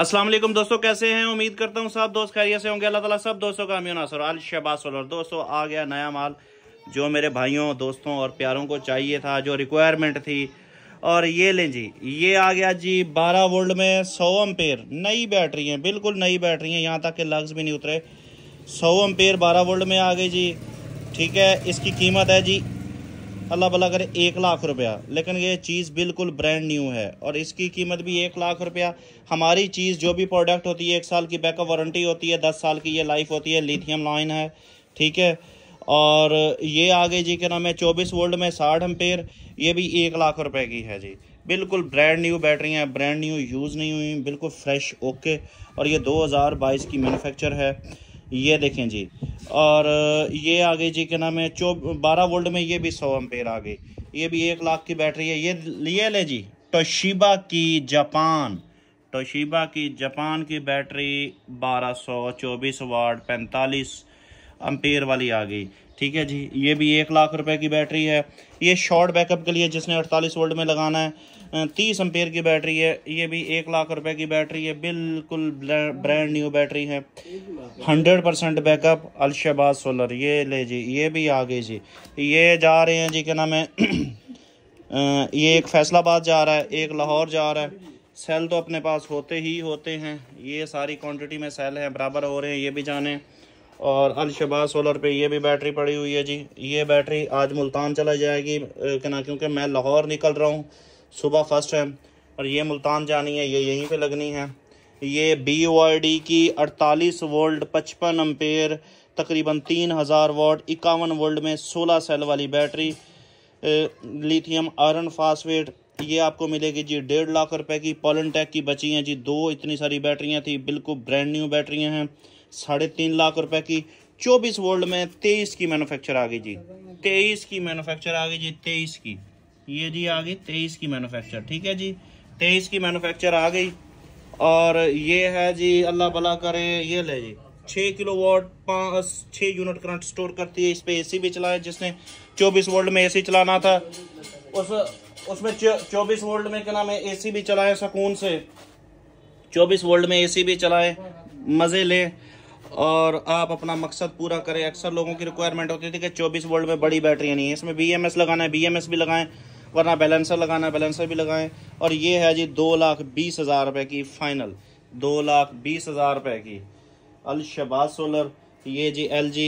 असलम दोस्तों कैसे हैं उम्मीद करता हूँ सब दोस्त खैरियत से होंगे अल्लाह ताला सब दोस्तों का अमीन असर अल शहबाज और दोस्तों आ गया नया माल जो मेरे भाइयों दोस्तों और प्यारों को चाहिए था जो रिक्वायरमेंट थी और ये लें जी ये आ गया जी 12 वोल्ट में 100 अम्पेयर नई बैटरी है बिल्कुल नई बैटरी है यहाँ तक के लग्स भी नहीं उतरे सौ अम्पेयर बारह वोल्ट में आ गई जी ठीक है इसकी कीमत है जी अल्लाह भला करे एक लाख रुपया लेकिन ये चीज़ बिल्कुल ब्रांड न्यू है और इसकी कीमत भी एक लाख रुपया हमारी चीज़ जो भी प्रोडक्ट होती है एक साल की बैकअप वारंटी होती है दस साल की ये लाइफ होती है लिथियम लाइन है ठीक है और ये आगे जी के नाम है चौबीस वोल्ट में साठ एम्पेयर ये भी एक लाख रुपए की है जी बिल्कुल brand new battery brand new use नहीं हुई बिल्कुल फ्रेश ओके और ये दो की मैनुफेक्चर है ये देखें जी और ये आ गई जी क्या नाम है चौ बारह वोल्ट में ये भी सौ एम्पेयर आ गई ये भी एक लाख की बैटरी है ये लिए ले जी टोशिबा की जापान टोशिबा की जापान की बैटरी बारह सौ चौबीस वाट पैंतालीस अम्पेयर वाली आ गई ठीक है जी ये भी एक लाख रुपए की बैटरी है ये शॉर्ट बैकअप के लिए जिसने 48 वोल्ट में लगाना है तीस अम्पेयर की बैटरी है ये भी एक लाख रुपए की बैटरी है बिल्कुल ब्रांड न्यू बैटरी है 100 परसेंट बैकअप अलशबाज़ सोलर ये ले जी ये भी आ गई जी ये जा रहे हैं जी क्या नाम है ये एक फैसलाबाद जा रहा है एक लाहौर जा रहा है सेल तो अपने पास होते ही होते हैं ये सारी क्वान्टिटी में सेल हैं बराबर हो रहे हैं ये भी जाने और अलशबा सोलर पे ये भी बैटरी पड़ी हुई है जी ये बैटरी आज मुल्तान चला जाएगी ना क्योंकि मैं लाहौर निकल रहा हूँ सुबह फर्स्ट टाइम और ये मुल्तान जानी है ये यहीं पे लगनी है ये बी ओ डी की 48 वोल्ट 55 अम्पेयर तकरीबन 3000 वोल्ट इक्यावन वोल्ट में 16 सेल वाली बैटरी लिथियम आयरन फास्फेट ये आपको मिलेगी जी डेढ़ लाख रुपए की पॉलन की बची हैं जी दो इतनी सारी बैटरियां थी बिल्कुल ब्रांड न्यू बैटरियां हैं साढ़े तीन लाख रुपए की चौबीस वोल्ट में तेईस की मैनुफेक्चर आ गई जी तेईस की मैनुफेक्चर आ गई जी तेईस की ये जी आ गई तेईस की मैनुफेक्चर ठीक है जी तेईस की मैनुफेक्चर आ गई और ये है जी अल्लाह भला करे ये ले जी छः किलो वॉट पाँच छः यूनिट करंट स्टोर करती है इस पर सी भी चलाया जिसने चौबीस वोल्ट में सी चलाना था उस उसमें चौबीस वोल्ट में क्या नाम है सी भी चलाए सकून से चौबीस वोल्ट में सी भी चलाए मज़े लें और आप अपना मकसद पूरा करें अक्सर लोगों की रिक्वायरमेंट होती थी कि 24 वोल्ट में बड़ी बैटरी नहीं है इसमें बी लगाना है बी भी लगाएं वरना बैलेंसर लगाना है बैलेंसर भी लगाएं और ये है जी दो लाख बीस हज़ार रुपये की फ़ाइनल दो लाख बीस हज़ार रुपये की अलशबाज सोलर ये जी एल जी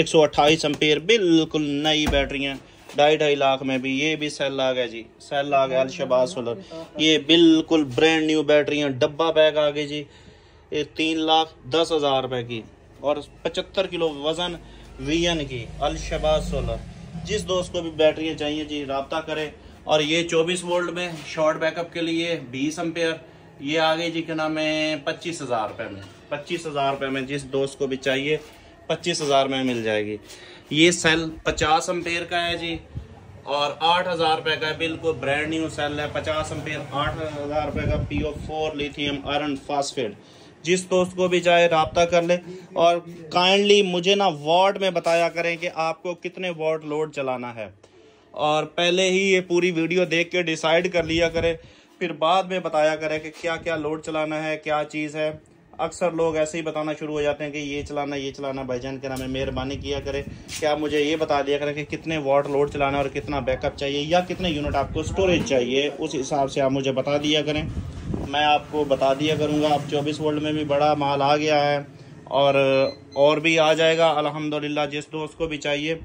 एक सौ अट्ठाईस एम्पेयर बिल्कुल नई बैटरियाँ ढाई ढाई लाख में भी ये भी सेल आ गया जी सेल आ गया अलशबाज सोलर ये बिल्कुल ब्रांड न्यू बैटरियाँ डब्बा बैग आ गई जी तीन लाख दस हज़ार रुपए की और पचहत्तर किलो वज़न वी एन की अलशबाज सोलर जिस दोस्त को भी बैटरियाँ चाहिए जी रबता करें और ये 24 वोल्ट में शॉर्ट बैकअप के लिए 20 एम्पेयर ये आ गई जी के नाम है पच्चीस हज़ार रुपये में पच्चीस हज़ार रुपये में जिस दोस्त को भी चाहिए पच्चीस हज़ार में मिल जाएगी ये सेल पचास एम्पेयर का है जी और आठ हज़ार रुपये का बिल्कुल ब्रांड न्यू सेल है पचास एम्पेयर आठ हज़ार रुपये का P O four lithium iron phosphate जिस दोस्त तो को भी चाहे रबता कर ले और काइंडली मुझे ना वार्ड में बताया करें कि आपको कितने वार्ड लोड चलाना है और पहले ही ये पूरी वीडियो देख के डिसाइड कर लिया करें फिर बाद में बताया करें कि क्या क्या लोड चलाना है क्या चीज़ है अक्सर लोग ऐसे ही बताना शुरू हो जाते हैं कि ये चलाना ये चलाना भाईजान के नाम मेहरबानी किया करें कि आप मुझे ये बता दिया करें कि कितने वाट लोड चलाना और कितना बैकअप चाहिए या कितने यूनिट आपको स्टोरेज चाहिए उस हिसाब से आप मुझे बता दिया करें मैं आपको बता दिया करूँगा अब चौबीस वोल्ट में भी बड़ा माल आ गया है और और भी आ जाएगा अल्हम्दुलिल्लाह जिस दोस्त को भी चाहिए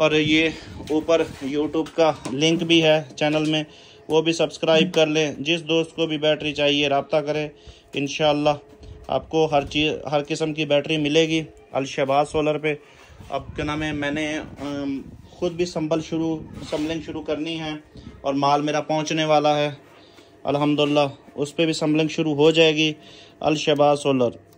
और ये ऊपर यूट्यूब का लिंक भी है चैनल में वो भी सब्सक्राइब कर लें जिस दोस्त को भी बैटरी चाहिए रबता करें इन आपको हर चीज़ हर किस्म की बैटरी मिलेगी अलशबाज सोलर पे अब क्या नाम है मैंने ख़ुद भी संभल शुरू संभलिंग शुरू करनी है और माल मेरा पहुंचने वाला है अल्हम्दुलिल्लाह उस पर भी संभलिंग शुरू हो जाएगी अलशबा सोलर